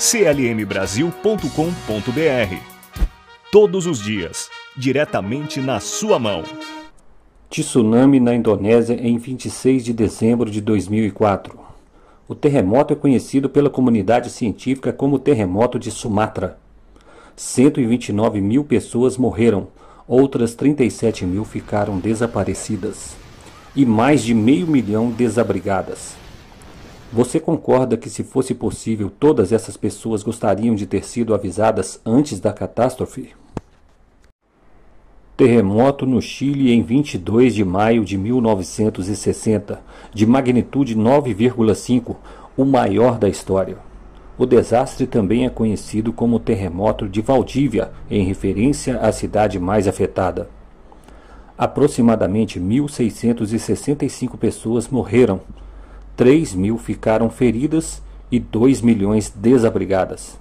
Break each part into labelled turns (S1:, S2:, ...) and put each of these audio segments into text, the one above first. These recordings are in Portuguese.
S1: clmbrasil.com.br. Todos os dias, diretamente na sua mão. Tsunami na Indonésia em 26 de dezembro de 2004. O terremoto é conhecido pela comunidade científica como terremoto de Sumatra. 129 mil pessoas morreram, outras 37 mil ficaram desaparecidas e mais de meio milhão desabrigadas. Você concorda que, se fosse possível, todas essas pessoas gostariam de ter sido avisadas antes da catástrofe? Terremoto no Chile em 22 de maio de 1960, de magnitude 9,5, o maior da história. O desastre também é conhecido como Terremoto de Valdívia, em referência à cidade mais afetada. Aproximadamente 1.665 pessoas morreram 3 mil ficaram feridas e 2 milhões desabrigadas.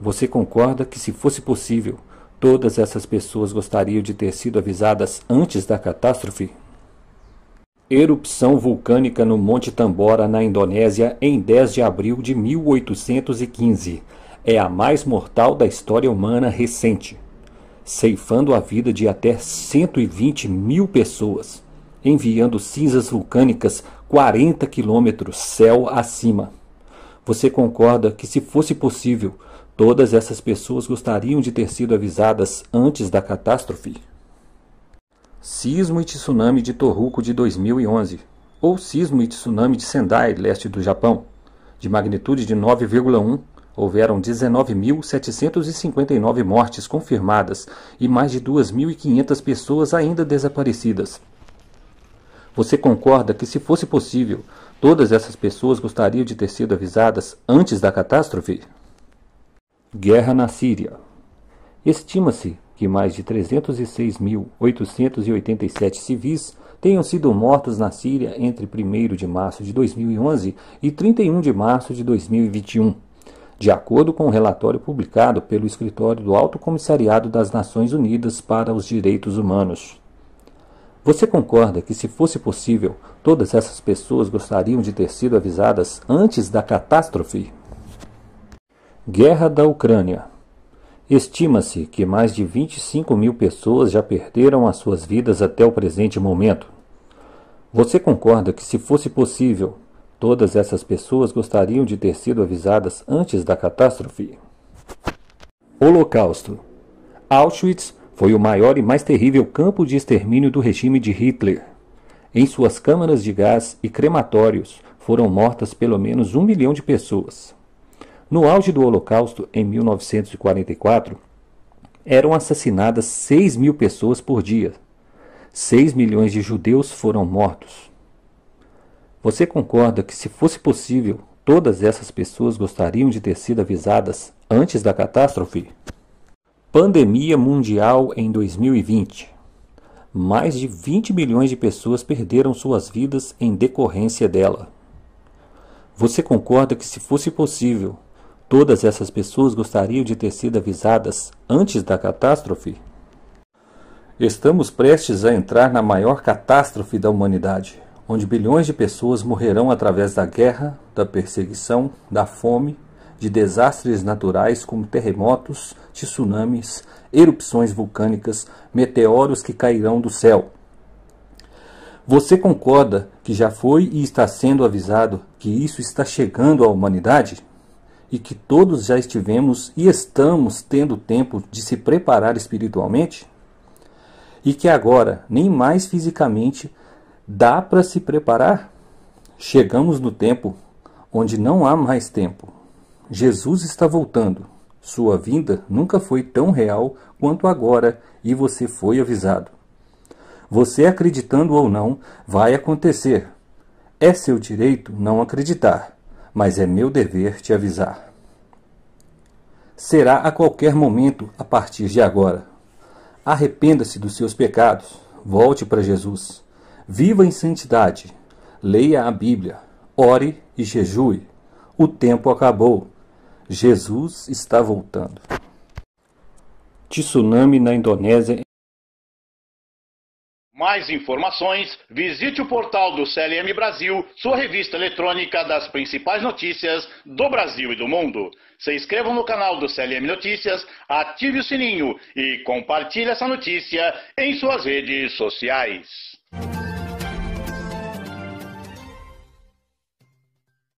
S1: Você concorda que, se fosse possível, todas essas pessoas gostariam de ter sido avisadas antes da catástrofe? Erupção vulcânica no Monte Tambora, na Indonésia, em 10 de abril de 1815. É a mais mortal da história humana recente, ceifando a vida de até 120 mil pessoas enviando cinzas vulcânicas 40 quilômetros céu acima. Você concorda que, se fosse possível, todas essas pessoas gostariam de ter sido avisadas antes da catástrofe? Sismo e tsunami de Tohoku de 2011, ou sismo e tsunami de Sendai, leste do Japão, de magnitude de 9,1, houveram 19.759 mortes confirmadas e mais de 2.500 pessoas ainda desaparecidas. Você concorda que, se fosse possível, todas essas pessoas gostariam de ter sido avisadas antes da catástrofe? Guerra na Síria. Estima-se que mais de 306.887 civis tenham sido mortos na Síria entre 1 de março de 2011 e 31 de março de 2021, de acordo com o um relatório publicado pelo escritório do Alto Comissariado das Nações Unidas para os Direitos Humanos. Você concorda que, se fosse possível, todas essas pessoas gostariam de ter sido avisadas antes da catástrofe? Guerra da Ucrânia. Estima-se que mais de 25 mil pessoas já perderam as suas vidas até o presente momento. Você concorda que, se fosse possível, todas essas pessoas gostariam de ter sido avisadas antes da catástrofe? Holocausto. Auschwitz foi o maior e mais terrível campo de extermínio do regime de Hitler. Em suas câmaras de gás e crematórios foram mortas pelo menos um milhão de pessoas. No auge do Holocausto, em 1944, eram assassinadas 6 mil pessoas por dia. 6 milhões de judeus foram mortos. Você concorda que, se fosse possível, todas essas pessoas gostariam de ter sido avisadas antes da catástrofe? Pandemia mundial em 2020. Mais de 20 milhões de pessoas perderam suas vidas em decorrência dela. Você concorda que, se fosse possível, todas essas pessoas gostariam de ter sido avisadas antes da catástrofe? Estamos prestes a entrar na maior catástrofe da humanidade, onde bilhões de pessoas morrerão através da guerra, da perseguição, da fome de desastres naturais como terremotos, tsunamis, erupções vulcânicas, meteoros que cairão do céu. Você concorda que já foi e está sendo avisado que isso está chegando à humanidade? E que todos já estivemos e estamos tendo tempo de se preparar espiritualmente? E que agora, nem mais fisicamente, dá para se preparar? Chegamos no tempo onde não há mais tempo. Jesus está voltando. Sua vinda nunca foi tão real quanto agora e você foi avisado. Você acreditando ou não, vai acontecer. É seu direito não acreditar, mas é meu dever te avisar. Será a qualquer momento a partir de agora. Arrependa-se dos seus pecados, volte para Jesus, viva em santidade, leia a Bíblia, ore e jejue. O tempo acabou. Jesus está voltando. Tsunami na Indonésia. Mais informações, visite o portal do CLM Brasil, sua revista eletrônica das principais notícias do Brasil e do mundo. Se inscreva no canal do CLM Notícias, ative o sininho e compartilhe essa notícia em suas redes sociais.